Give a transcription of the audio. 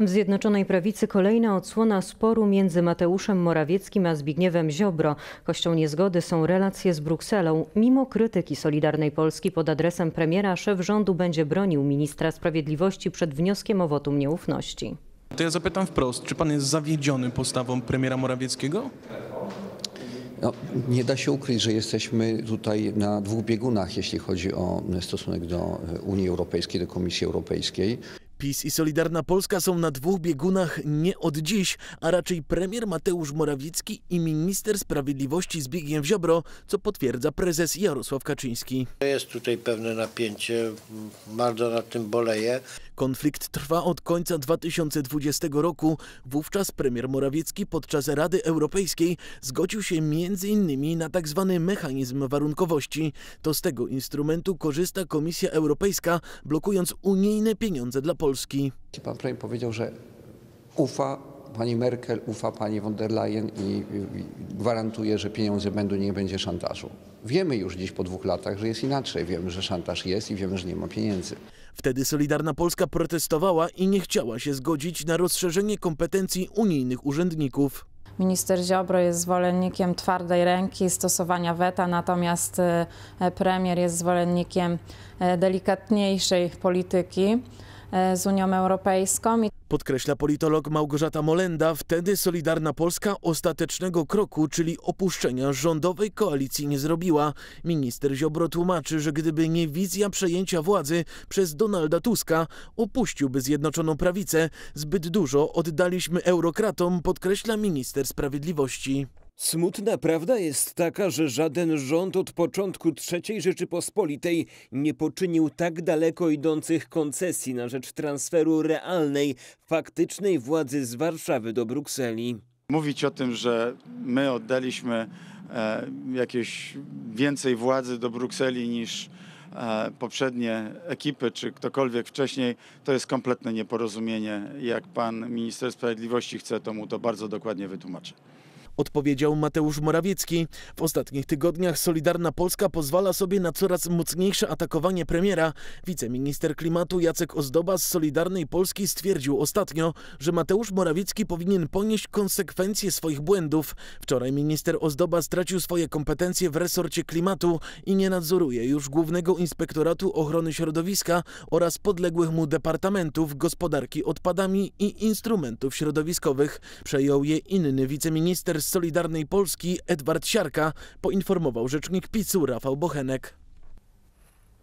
W Zjednoczonej Prawicy kolejna odsłona sporu między Mateuszem Morawieckim a Zbigniewem Ziobro. Kością niezgody są relacje z Brukselą. Mimo krytyki Solidarnej Polski pod adresem premiera szef rządu będzie bronił ministra sprawiedliwości przed wnioskiem o wotum nieufności. To ja zapytam wprost, czy pan jest zawiedziony postawą premiera Morawieckiego? No, nie da się ukryć, że jesteśmy tutaj na dwóch biegunach, jeśli chodzi o stosunek do e, Unii Europejskiej, do Komisji Europejskiej. PiS i Solidarna Polska są na dwóch biegunach nie od dziś, a raczej premier Mateusz Morawiecki i minister sprawiedliwości Zbigniew Ziobro, co potwierdza prezes Jarosław Kaczyński. Jest tutaj pewne napięcie, bardzo nad tym boleje. Konflikt trwa od końca 2020 roku. Wówczas premier Morawiecki podczas Rady Europejskiej zgodził się między innymi na tzw. Tak mechanizm warunkowości. To z tego instrumentu korzysta Komisja Europejska, blokując unijne pieniądze dla Polski. Polski. Pan premier powiedział, że ufa pani Merkel, ufa pani von der Leyen i gwarantuje, że pieniądze będą, nie będzie szantażu. Wiemy już dziś po dwóch latach, że jest inaczej. Wiemy, że szantaż jest i wiemy, że nie ma pieniędzy. Wtedy Solidarna Polska protestowała i nie chciała się zgodzić na rozszerzenie kompetencji unijnych urzędników. Minister Ziobro jest zwolennikiem twardej ręki, stosowania weta, natomiast e, premier jest zwolennikiem e, delikatniejszej polityki. E, z Unią Europejską. Podkreśla politolog Małgorzata Molenda, wtedy Solidarna Polska ostatecznego kroku, czyli opuszczenia rządowej koalicji nie zrobiła. Minister Ziobro tłumaczy, że gdyby nie wizja przejęcia władzy przez Donalda Tuska, opuściłby Zjednoczoną Prawicę. Zbyt dużo oddaliśmy eurokratom, podkreśla minister sprawiedliwości. Smutna prawda jest taka, że żaden rząd od początku III Rzeczypospolitej nie poczynił tak daleko idących koncesji na rzecz transferu realnej, faktycznej władzy z Warszawy do Brukseli. Mówić o tym, że my oddaliśmy e, jakieś więcej władzy do Brukseli niż e, poprzednie ekipy czy ktokolwiek wcześniej, to jest kompletne nieporozumienie. Jak pan minister sprawiedliwości chce, to mu to bardzo dokładnie wytłumaczę. Odpowiedział Mateusz Morawiecki. W ostatnich tygodniach Solidarna Polska pozwala sobie na coraz mocniejsze atakowanie premiera. Wiceminister klimatu Jacek Ozdoba z Solidarnej Polski stwierdził ostatnio, że Mateusz Morawiecki powinien ponieść konsekwencje swoich błędów. Wczoraj minister Ozdoba stracił swoje kompetencje w resorcie klimatu i nie nadzoruje już Głównego Inspektoratu Ochrony Środowiska oraz podległych mu departamentów gospodarki odpadami i instrumentów środowiskowych. Przejął je inny wiceminister Solidarnej Polski Edward Siarka poinformował rzecznik PiSu Rafał Bochenek.